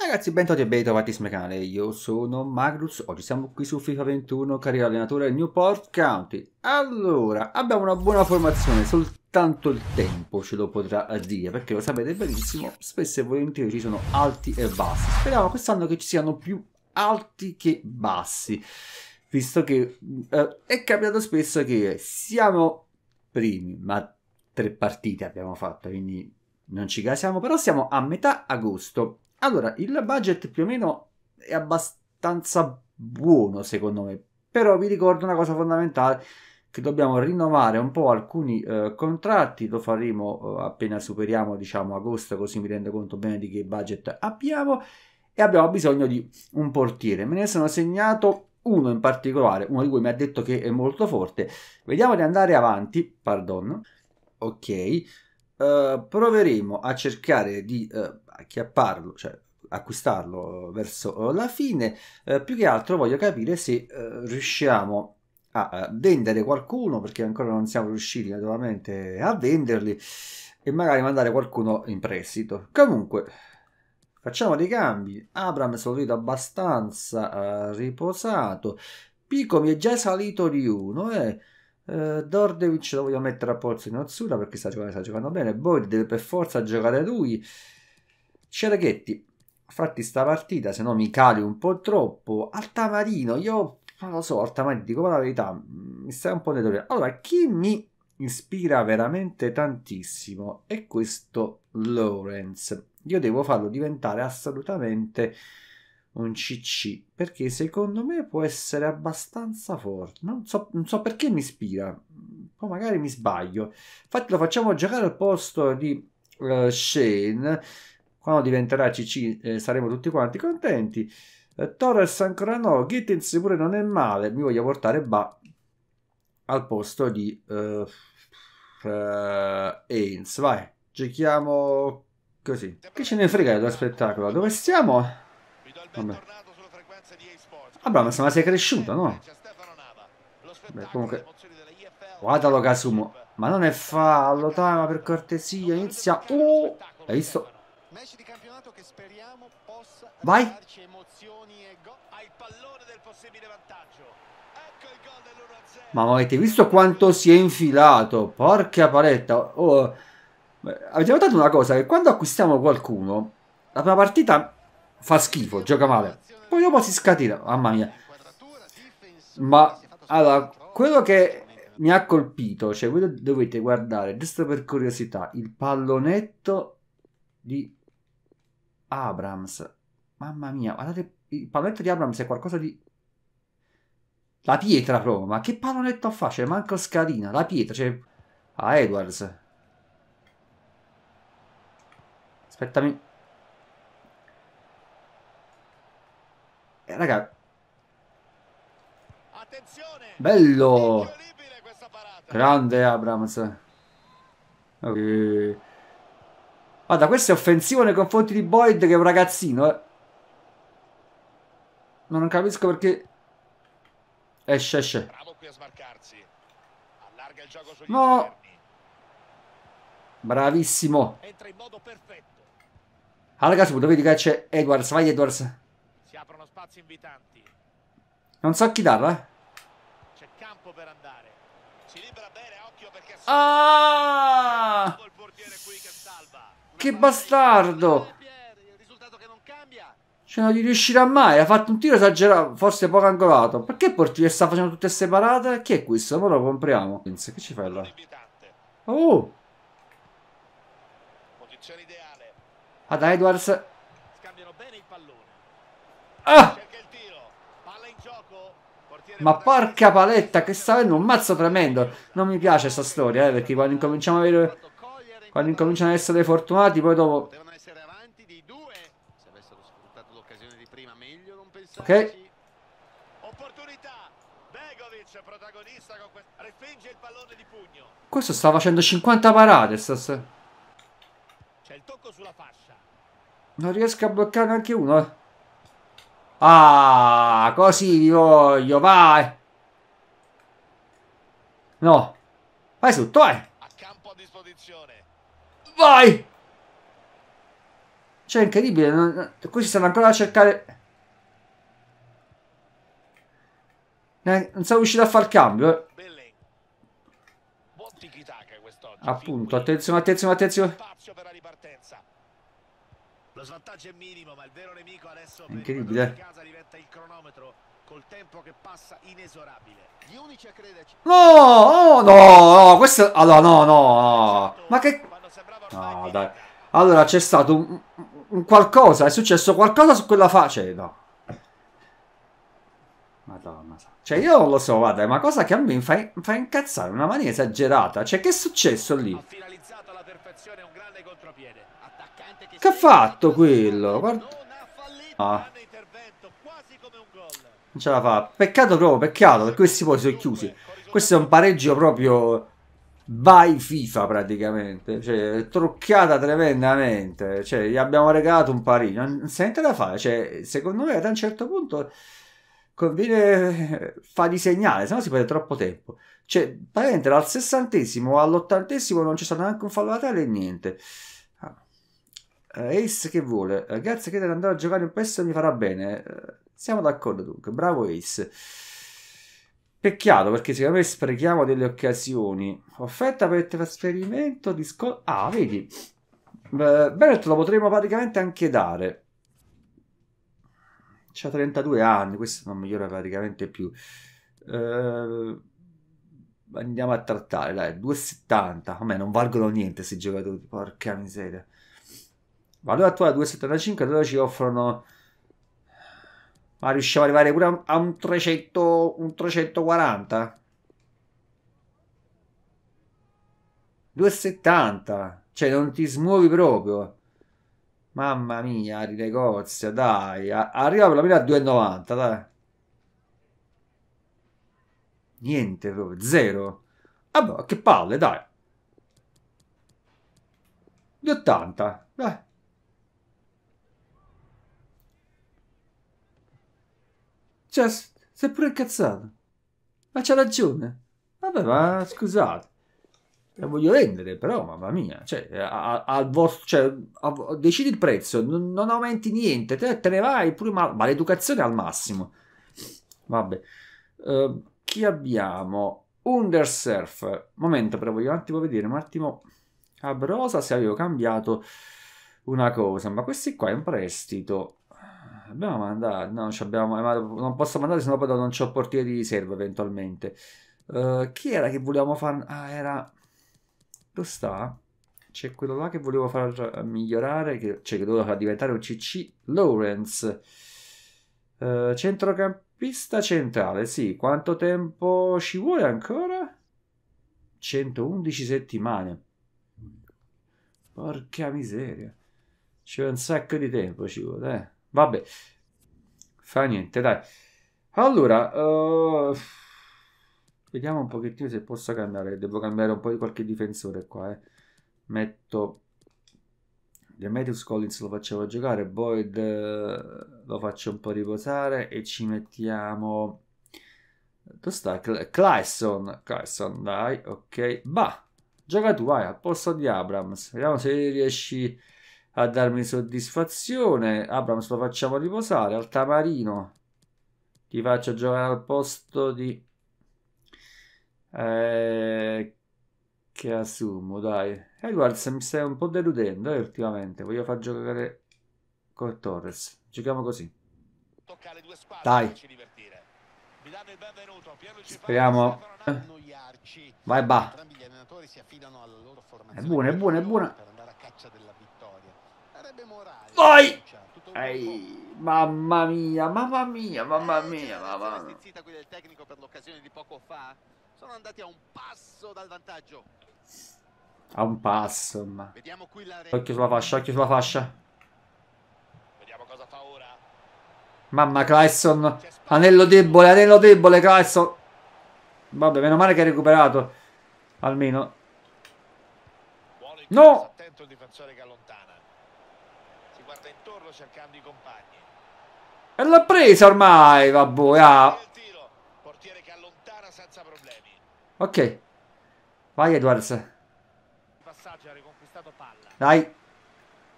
ragazzi, bentornati e ben trovati bentrovati Smerale, io sono Magnus, oggi siamo qui su FIFA 21, carriera allenatore Newport County. Allora, abbiamo una buona formazione, soltanto il tempo ce lo potrà dire, perché lo sapete benissimo, spesso e volentieri ci sono alti e bassi. Speriamo quest'anno che ci siano più alti che bassi, visto che mm, eh, è capitato spesso che siamo primi, ma tre partite abbiamo fatto, quindi non ci casiamo, però siamo a metà agosto allora, il budget più o meno è abbastanza buono secondo me, però vi ricordo una cosa fondamentale che dobbiamo rinnovare un po' alcuni eh, contratti, lo faremo eh, appena superiamo diciamo agosto così mi rendo conto bene di che budget abbiamo e abbiamo bisogno di un portiere, me ne sono segnato uno in particolare, uno di cui mi ha detto che è molto forte, vediamo di andare avanti, pardon, ok, eh, proveremo a cercare di eh, acchiapparlo, cioè acquistarlo verso eh, la fine. Eh, più che altro voglio capire se eh, riusciamo a vendere qualcuno, perché ancora non siamo riusciti naturalmente a venderli, e magari mandare qualcuno in prestito. Comunque, facciamo dei cambi. Abram è lo vedo abbastanza riposato. Pico mi è già salito di uno, eh. Uh, eh, Dordevic lo voglio mettere a polso in azzurra perché sta giocando, sta giocando bene. Boyd deve per forza giocare lui. Cereghetti, fatti sta partita, se no mi cali un po' troppo. Altamarino, io non lo so, Altamarino, dico la verità, mm, mi stai un po' deteriore. Allora, chi mi ispira veramente tantissimo è questo Lawrence. Io devo farlo diventare assolutamente un CC perché secondo me può essere abbastanza forte. Non so, non so perché mi ispira, poi magari mi sbaglio. Infatti, lo facciamo giocare al posto di uh, Shane. Quando diventerà CC, eh, saremo tutti quanti contenti. Eh, Torres ancora no, Gittens pure non è male. Mi voglio portare Ba al posto di uh, eh, uh eh, Ains. Vai, giochiamo così. Che ce ne frega dello spettacolo? Dove siamo? Vabbè. Ah, Vabbè, ma sei cresciuto, no? Beh, comunque... Guardalo Kasumo. Ma non è fallo, Tama, per cortesia, inizia... Oh! Hai visto? Vai! Ecco ma avete visto quanto si è infilato? Porca paletta! Oh. Avete notato una cosa? Che quando acquistiamo qualcuno, la prima partita fa schifo, gioca male. Poi dopo si scatena, mamma mia. Ma allora, quello che mi ha colpito, cioè voi dovete guardare, giusto per curiosità, il pallonetto di Abrams. Mamma mia, guardate, il pallonetto di Abrams è qualcosa di... La pietra proprio, ma che pallonetto a fa? Cioè, manco scalina, la pietra, cioè... A Edwards. Aspettami. raga. Bello. Grande Abrams. Ok. Guarda, questo è offensivo nei confronti di Boyd che è un ragazzino. Eh. Ma non capisco perché... Esce, esce. No. Bravissimo. Entra in modo perfetto. Allora, caso, vedi che c'è Edwards. Vai Edwards aprono spazi invitanti. Non so chi darla, eh. C'è campo per andare. Si libera bene, occhio perché Ah! Che bastardo! Cioè non gli riuscirà mai, ha fatto un tiro esagerato, forse poco angolato. Perché il portiere sta facendo tutte separate? Chi è questo? Ora lo compriamo. Che ci fai là? Oh! Ad Edwards Ah! Ma porca paletta, che sta avendo un mazzo tremendo. Non mi piace sta storia, eh, perché quando incominciamo a avere... Quando incominciano ad essere fortunati, poi dopo... Ok. Questo sta facendo 50 parate stasera. Non riesco a bloccare neanche uno, eh. Ah, così vi voglio, vai. No. Vai sotto, vai. Vai. Cioè, incredibile. Non... Qui si stanno ancora a cercare... Non sono riuscito a far cambio. Eh. Appunto, attenzione, attenzione, attenzione. Lo svantaggio è minimo, ma il vero nemico adesso Incredibile. No, oh, no, no, questo allora no, no, esatto, Ma che No, dai. Allora c'è stato un, un, qualcosa, è successo qualcosa su quella faccia, cioè, no. Madonna. Cioè, io non lo so, guarda, è una cosa che a me fa, fa incazzare una maniera esagerata. Cioè, che è successo lì? Che, ha fatto quello? Guarda... Ah. Non ce la fa. Peccato proprio, peccato, perché questi poi sono chiusi. Questo è un pareggio proprio by FIFA praticamente, cioè trucchiata tremendamente, cioè gli abbiamo regalato un parino, non si niente da fare, cioè secondo me ad un certo punto conviene eh, fa di sennò si perde troppo tempo. Cioè, praticamente dal sessantesimo all'ottantesimo non c'è stato neanche un fallo laterale e niente. Ah. Eh, Ace che vuole, eh, ragazzi che di andare a giocare in questo mi farà bene. Siamo d'accordo dunque, bravo Ace. Peccato perché secondo me sprechiamo delle occasioni. Offerta per il trasferimento di Scott... Ah, vedi. Bennett lo potremmo praticamente anche dare. C'ha 32 anni, questo non migliora praticamente più. Eh, andiamo a trattare, dai, 2,70. A me non valgono niente questi giocatori, porca miseria. Valore attuale 2,75, allora ci offrono... Ma riusciamo ad arrivare pure a un, 300, un 340? 2,70. Cioè non ti smuovi proprio. Mamma mia, Arinegozia, dai. Arriva per la mira a 2,90, dai. Niente proprio, zero. Vabbè, che palle, dai. 2,80, dai. Cioè, sei pure incazzato. Ma c'ha ragione. Vabbè, ma scusate la voglio vendere, però mamma mia, cioè, a, a, vostro, cioè, a, decidi il prezzo, non, non aumenti niente, te, te, ne vai pure mal, l'educazione al massimo. Vabbè, uh, chi abbiamo? Undersurf, momento però voglio un attimo vedere, un attimo a ah, Brosa se avevo cambiato una cosa, ma questi qua è un prestito. Abbiamo eh, mandato, no, abbiamo, non posso mandare, sennò poi non c'ho portiere di riserva eventualmente. Uh, chi era che volevamo fare? Ah, era fatto sta c'è quello là che volevo far eh, migliorare, che, cioè che dovevo far diventare un CC Lawrence. Uh, centrocampista centrale, sì. Quanto tempo ci vuole ancora? 111 settimane. Porca miseria. C'è un sacco di tempo ci vuole, eh. Vabbè. Fa niente, dai. Allora, uh Vediamo un pochettino se posso cambiare. Devo cambiare un po' di qualche difensore qua. Eh. Metto Demetrius Collins lo facciamo giocare, Boyd eh, lo faccio un po' riposare e ci mettiamo... Dove sta? Clyson, Clyson, dai, ok. Bah, gioca tu, vai, al posto di Abrams. Vediamo se riesci a darmi soddisfazione. Abrams lo facciamo riposare, Altamarino. Ti faccio giocare al posto di eh, che assumo, dai. Edwards mi stai un po' deludendo eh, ultimamente. Voglio far giocare con Torres. Giochiamo così. Dai. Speriamo. Vai, va. È buona, è buona, è buona. Vai! Cioè, Ehi, mamma mia, mamma mia, mamma eh, mia, mamma mia sono andati a un passo dal vantaggio. A un passo, ma. Vediamo qui la Occhio sulla fascia, occhio sulla fascia. Vediamo cosa fa ora. Mamma Clayson, anello debole, anello debole Clayson. Vabbè, meno male che ha recuperato. Almeno. No! Attento il difensore che allontana. Si guarda intorno cercando i compagni. E l'ha presa ormai, vabbè. Ah. Ok. Vai Edwards. Dai.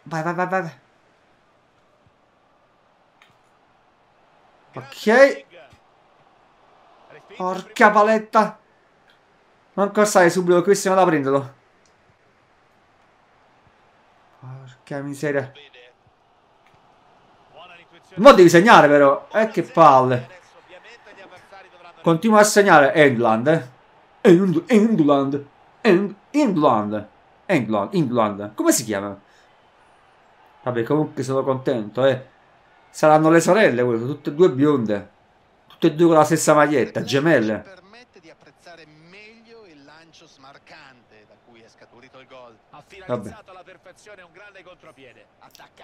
Vai, vai, vai, vai. Ok. Porca paletta. Non corsare subito, questo non a prenderlo. Porca miseria. Mo devi segnare però. Eh che palle. Continua a segnare England, eh. England, England, England, England, England. Come si chiama? Vabbè, comunque sono contento, eh. Saranno le sorelle, quelle, tutte e due bionde. Tutte e due con la stessa maglietta, gemelle. Vabbè.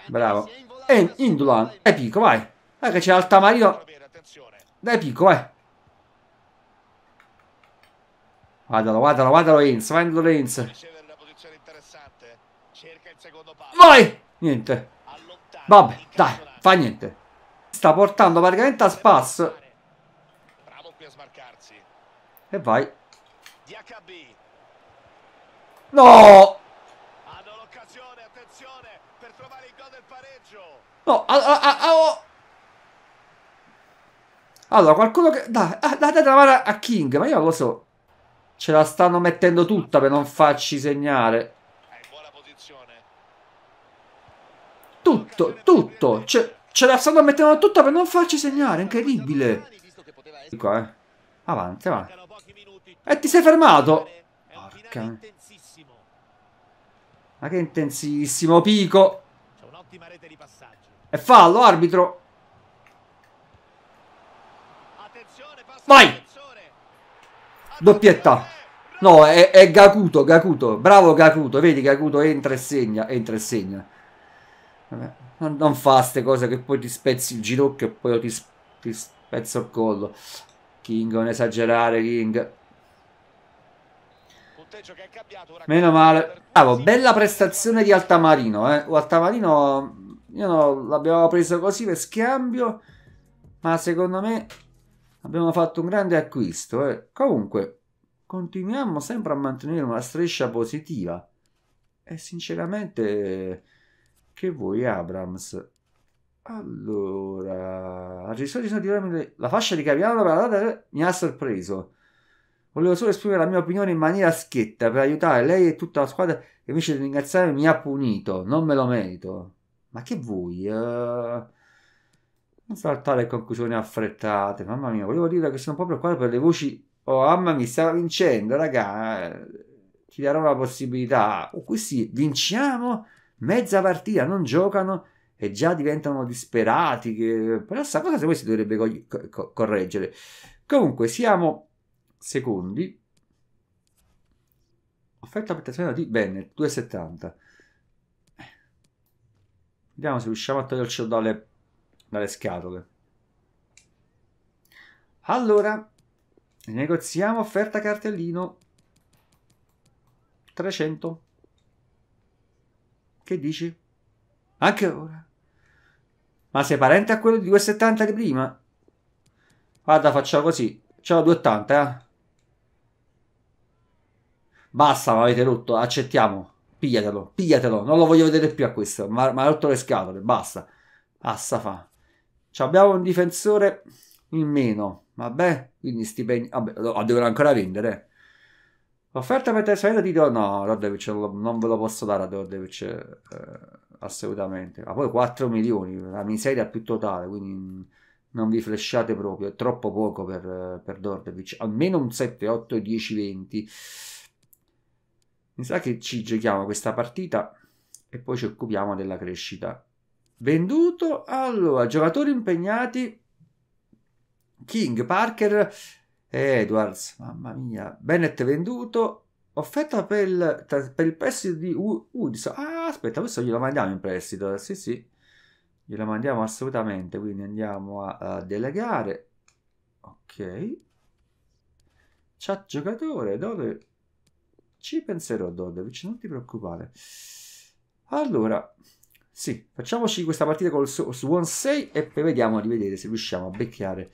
Bravo. E è Epico, vai. Dai che c'è Altamarino. Dai Pico, vai. Guardalo, guardalo, guardalo Reigns, guardalo Reigns. Vai! Niente. Vabbè, dai, fa niente. Sta portando praticamente a spasso. E vai. No! No, a, a, oh. Allora, qualcuno che... Dai, ah, date la mano a King, ma io non lo so. Ce la stanno mettendo tutta per non farci segnare. Tutto, tutto. Ce, ce la stanno mettendo tutta per non farci segnare. Incredibile. qua, eh. Avanti, avanti. E ti sei fermato. Porca. Ma che intensissimo, Pico. E fallo, arbitro. Vai! Doppietta. No, è, è Gacuto, Gacuto. Bravo Gacuto. Vedi, Gacuto entra e segna, entra e segna. Vabbè. Non fa queste cose che poi ti spezzi il ginocchio e poi ti, ti spezzo il collo. King, non esagerare, King. Meno male. bravo bella prestazione di Altamarino, eh. Altamarino, io no, l'abbiamo preso così per scambio, ma secondo me Abbiamo fatto un grande acquisto e eh. comunque continuiamo sempre a mantenere una striscia positiva. E sinceramente, che vuoi Abrams? Allora, al di Ramile, la fascia di Capiano mi ha sorpreso. Volevo solo esprimere la mia opinione in maniera schietta per aiutare lei e tutta la squadra che invece di ringraziare mi ha punito, non me lo merito. Ma che vuoi? Uh saltare conclusioni affrettate, mamma mia, volevo dire che sono proprio qua per le voci. Oh, mamma mia, stava vincendo, raga. Ti eh, darò la possibilità. Oh, questi vinciamo mezza partita, non giocano e già diventano disperati. Che... Però sta cosa se poi si dovrebbe co- correggere. Comunque, siamo secondi. Offerta prestazione di Bennett, 2,70. Vediamo se riusciamo a toglierci dalle dalle scatole. Allora, negoziamo offerta cartellino 300. Che dici? Anche ora. Ma sei parente a quello di 2,70 di prima? Guarda, facciamo così. C'ho 2,80, eh. Basta, mi avete rotto, accettiamo. Pigliatelo, pigliatelo. Non lo voglio vedere più a questo. Ma ha rotto le scatole, basta. Passa fa. Cioè, abbiamo un difensore in meno. Vabbè, quindi stipendi. Vabbè, lo devono ancora vendere. L'offerta per Tesfaida ti do. No, Radovic non ve lo posso dare a Radovic. Eh, assolutamente. Ma poi 4 milioni, la miseria più totale. Quindi non vi flesciate proprio. È troppo poco per, per Dordevic. Almeno un 7, 8, 10, 20. Mi sa che ci giochiamo questa partita e poi ci occupiamo della crescita venduto. Allora, giocatori impegnati. King, Parker, Edwards, mamma mia. Bennett venduto. Offerta per, per il prestito di Woods. Ah, aspetta, questo glielo mandiamo in prestito. Sì, sì. Glielo mandiamo assolutamente. Quindi andiamo a, a delegare. Ok. Chat giocatore, dove... Ci penserò, Dodovic, non ti preoccupare. Allora, sì, facciamoci questa partita col Swansea e poi vediamo di vedere se riusciamo a becchiare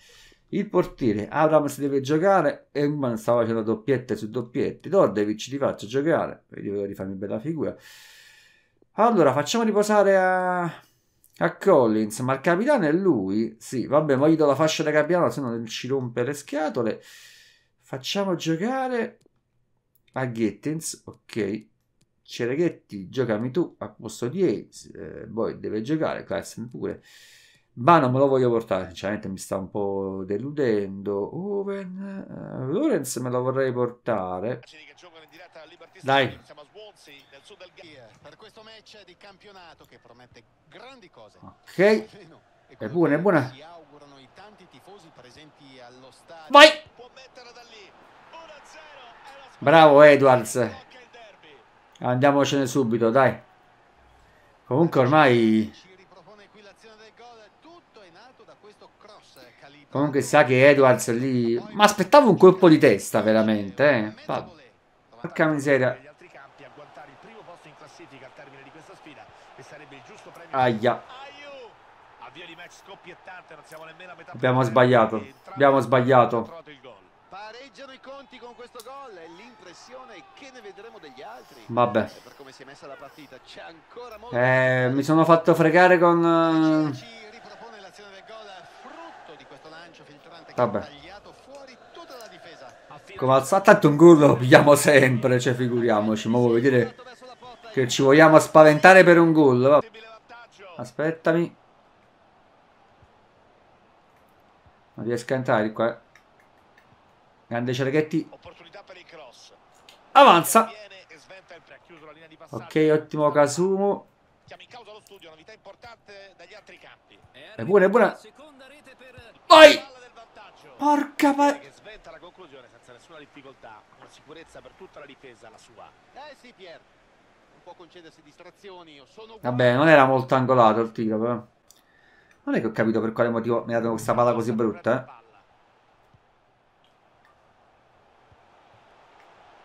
il portiere. si deve giocare, Eman stava facendo doppiette su doppiette, Dordevic ti faccio giocare, vedevo di farmi bella figura. Allora, facciamo riposare a, a Collins, ma il capitano è lui? Sì, vabbè, ma gli do la fascia da capitano, se no non ci rompe le scatole. Facciamo giocare a Gettins, ok, Cereghetti, giocami tu al posto di Hayes, eh, poi boh, deve giocare, Classen pure. Ma non me lo voglio portare, sinceramente mi sta un po' deludendo. Owen, uh, Lorenz me lo vorrei portare. Dai. Eh, ok. È buona, è buona. Vai! Bravo Edwards. Andiamocene subito, dai. Comunque ormai... Comunque sa che Edwards lì... Ma aspettavo un colpo di testa, veramente, eh. Va... Porca miseria. Aia. Abbiamo sbagliato. Abbiamo sbagliato. Pareggiano i conti con questo gol e l'impressione è che ne vedremo degli altri. Vabbè. Eh, per come si è messa la partita c'è ancora molto... Eh, mi sono fatto fregare con... Eh, ripropone l'azione del gol frutto di questo lancio filtrante Vabbè. che ha tagliato fuori tutta la difesa. Come alzato tanto un gol lo pigliamo sempre, cioè figuriamoci. Ma vuol dire che ci vogliamo spaventare per un gol? Aspettami. Non riesco a entrare qua. Grande Cereghetti. Avanza. Ok, ottimo Casumo. E buona, è buona. Eh, Vai! Porca pa... la conclusione senza nessuna difficoltà. Una sicurezza per tutta la difesa, la sua. Eh sì, Pier. Non può concedersi distrazioni. Sono... Vabbè, non era molto angolato il tiro, però. Non è che ho capito per quale motivo mi ha dato questa palla così brutta, eh.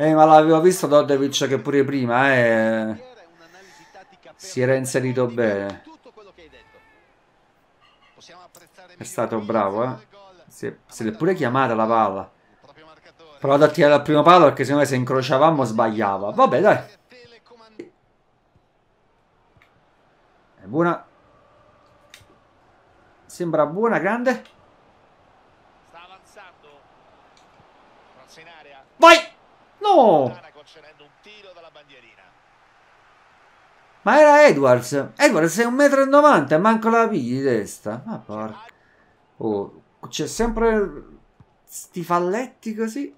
Eh, ma l'avevo visto Dodevic che pure prima eh, si era inserito bene. È stato bravo, eh. Si, si è pure chiamata la palla. Provato a tirare al primo palo perché secondo me se incrociavamo sbagliava. Vabbè, dai. È buona. Sembra buona, grande. Oh! Ma era Edwards. Edwards è un metro 1,90 m, manco la pigli di testa. Ma ah, porca. Oh, c'è sempre sti falletti così.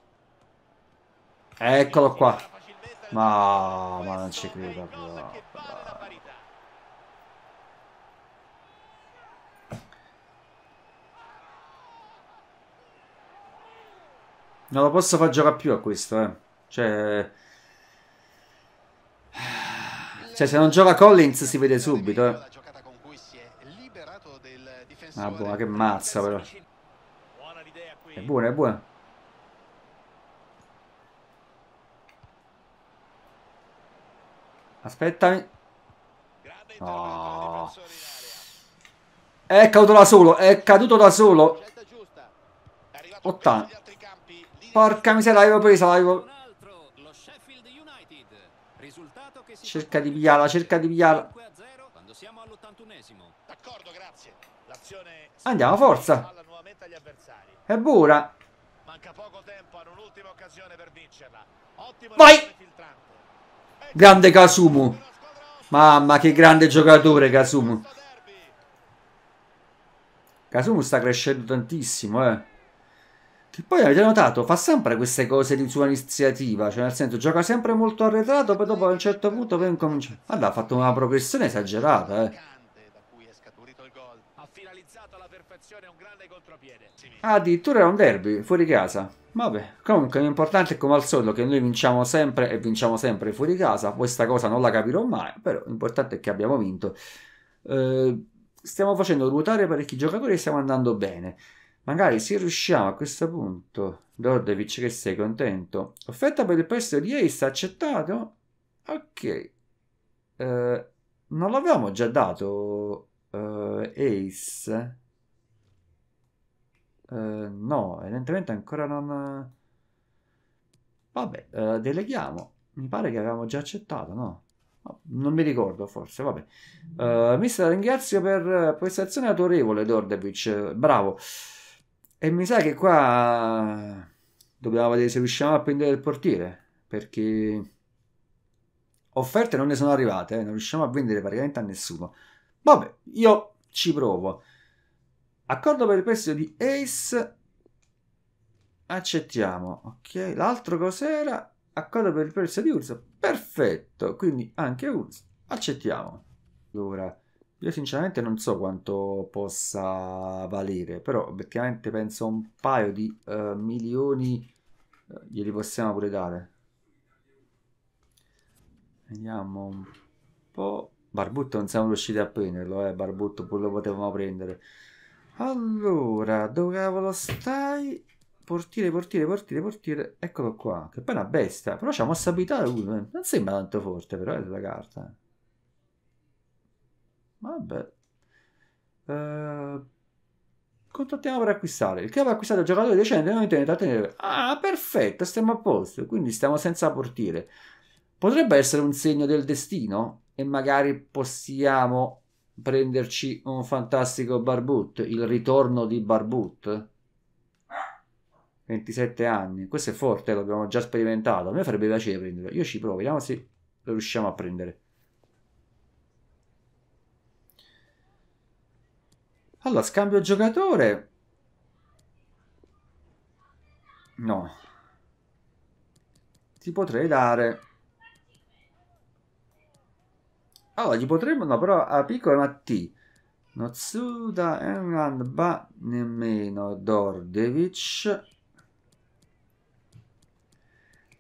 Eccolo qua. Ma, ma non ci credo proprio. Non lo posso far giocare più a questo, eh. Cioè, cioè se non gioca Collins si vede subito. Eh. Ah, buona, che mazza però. È buona, è buona. Aspettami. No. È caduto da solo, è caduto da solo. 80. Porca miseria, l'avevo presa, l'avevo... Cerca di pigliarla, cerca di pigliarla. Andiamo, forza. È buona. Vai! Ecco. Grande Kasumu. Mamma, che grande giocatore Kasumu. Kasumu sta crescendo tantissimo, eh. Che poi avete notato, fa sempre queste cose di sua iniziativa, cioè nel senso gioca sempre molto arretrato, poi dopo a un certo punto viene cominciato. Guarda, ha fatto una progressione esagerata, eh. addirittura era un derby, fuori casa. Vabbè, comunque l'importante è come al solito che noi vinciamo sempre e vinciamo sempre fuori casa. Questa cosa non la capirò mai, però l'importante è che abbiamo vinto. Eh, stiamo facendo ruotare parecchi giocatori e stiamo andando bene. Magari se riusciamo a questo punto, Dordovic, che sei contento? Offerta per il prestito di Ace, accettato? Ok. Uh, non l'avevamo già dato uh, Ace? Uh, no, evidentemente ancora non... Vabbè, deleghiamo. Mi pare che avevamo già accettato, no? Non mi ricordo, forse, vabbè. Uh, mister, ringrazio per prestazione autorevole, Dordovic. Bravo. E mi sa che qua dobbiamo vedere se riusciamo a prendere il portiere, perché offerte non ne sono arrivate, eh? non riusciamo a vendere praticamente a nessuno. Vabbè, io ci provo. Accordo per il prestito di Ace, accettiamo. Ok, l'altro cos'era? Accordo per il prestito di Urso, perfetto, quindi anche Urso, accettiamo. Allora, io sinceramente non so quanto possa valere, però effettivamente penso un paio di uh, milioni eh, glieli possiamo pure dare. Vediamo un po'. Barbutto non siamo riusciti a prenderlo, eh, Barbutto pure lo potevamo prendere. Allora, dove cavolo stai? Portiere, portiere, portiere, portiere. Eccolo qua, che poi è una bestia, però c'ha mossa abitata uno, eh. non sembra tanto forte però è eh, della carta. Vabbè. Uh, eh, contrattiamo per acquistare. Il che ha acquistato il giocatore decente non intende trattenere. Ah, perfetto, stiamo a posto. Quindi stiamo senza portiere. Potrebbe essere un segno del destino e magari possiamo prenderci un fantastico Barbut, il ritorno di Barbut. 27 anni, questo è forte, l'abbiamo già sperimentato, a me farebbe piacere prenderlo. Io ci provo, vediamo se lo riusciamo a prendere. Allora, scambio giocatore. No. Ti potrei dare... Allora, gli potremmo... No, però a piccolo ma T. Nozzuda, England, Ba, nemmeno Dordevic.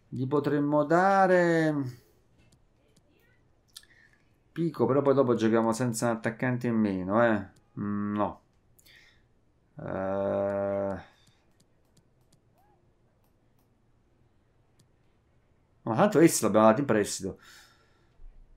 Gli potremmo dare... Pico, però poi dopo giochiamo senza attaccante in meno, eh. Mm, no. Eh... Ma tanto questo l'abbiamo dato in prestito.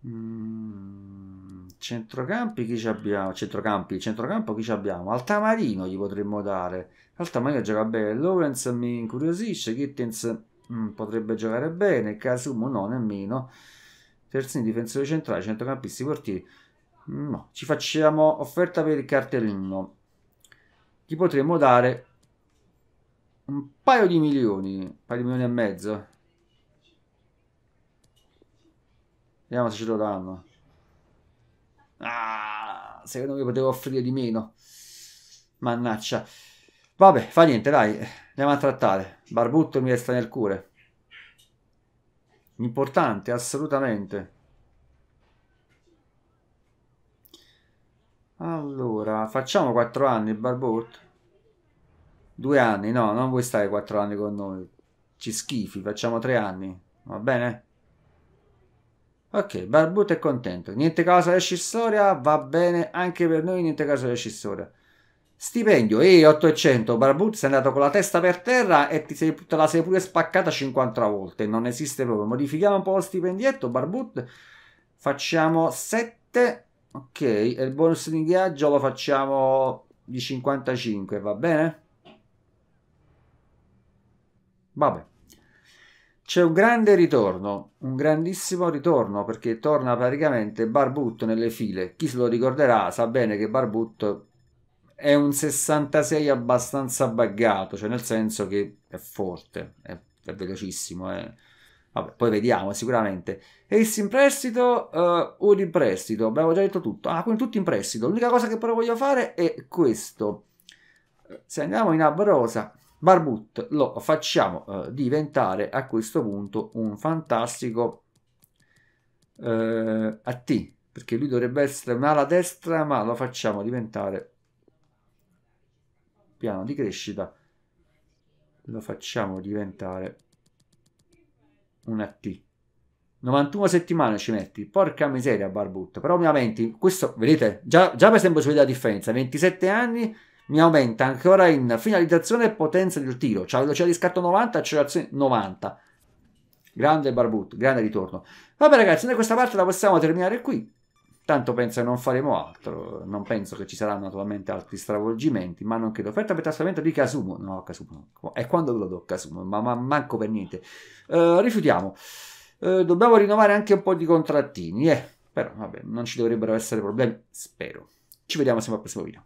Mm, centrocampi chi ci abbiamo? Centrocampi, centrocampo chi ci abbiamo? Altamarino gli potremmo dare. Altamarino gioca bene. Lorenz mi incuriosisce. Kittens mm, potrebbe giocare bene. Casumo no, nemmeno. Terzini difensori centrali, centrocampisti portieri. No, ci facciamo offerta per il cartellino. Ti potremmo dare un paio di milioni, un paio di milioni e mezzo. Vediamo se ce lo danno. Ah, secondo me potevo offrire di meno. Mannaccia. Vabbè, fa niente, dai, andiamo a trattare. Barbutto mi resta nel cuore. Importante, assolutamente. Allora, facciamo 4 anni, Barbot? 2 anni, no, non vuoi stare 4 anni con noi. Ci schifi, facciamo 3 anni, va bene? Ok, Barbut è contento. Niente causa rescissoria, va bene anche per noi, niente causa rescissoria. Stipendio, e 800, Barbut sei andato con la testa per terra e ti sei, te la sei pure spaccata 50 volte, non esiste proprio. Modifichiamo un po' lo stipendietto, Barbut, facciamo 7 Ok, e il bonus di ingaggio lo facciamo di 55, va bene? Vabbè. C'è un grande ritorno, un grandissimo ritorno, perché torna praticamente Barbut nelle file. Chi se lo ricorderà sa bene che Barbut è un 66 abbastanza buggato, cioè nel senso che è forte, è, è velocissimo, è eh. Vabbè, poi vediamo sicuramente. Ace in prestito, uh, eh, Uri in prestito, abbiamo già detto tutto. Ah, quindi tutti in prestito. L'unica cosa che però voglio fare è questo. Se andiamo in Abrosa, Barbut lo facciamo uh, diventare a questo punto un fantastico uh, a T, perché lui dovrebbe essere un'ala destra, ma lo facciamo diventare piano di crescita. Lo facciamo diventare una T. 91 settimane ci metti, porca miseria Barbutto, però mi aumenti, questo vedete, già, già per esempio si vede la differenza, 27 anni mi aumenta ancora in finalizzazione e potenza del tiro, c'ha velocità di scatto 90, accelerazione 90, grande Barbutto, grande ritorno. Vabbè ragazzi, noi questa parte la possiamo terminare qui, Tanto penso che non faremo altro, non penso che ci saranno naturalmente altri stravolgimenti, ma non credo. Offerta per trasferimento di Kasumo no Kasumo è quando ve lo do Kasumo ma, ma manco per niente. Uh, rifiutiamo, uh, dobbiamo rinnovare anche un po' di contrattini, eh, però vabbè, non ci dovrebbero essere problemi, spero. Ci vediamo sempre al prossimo video.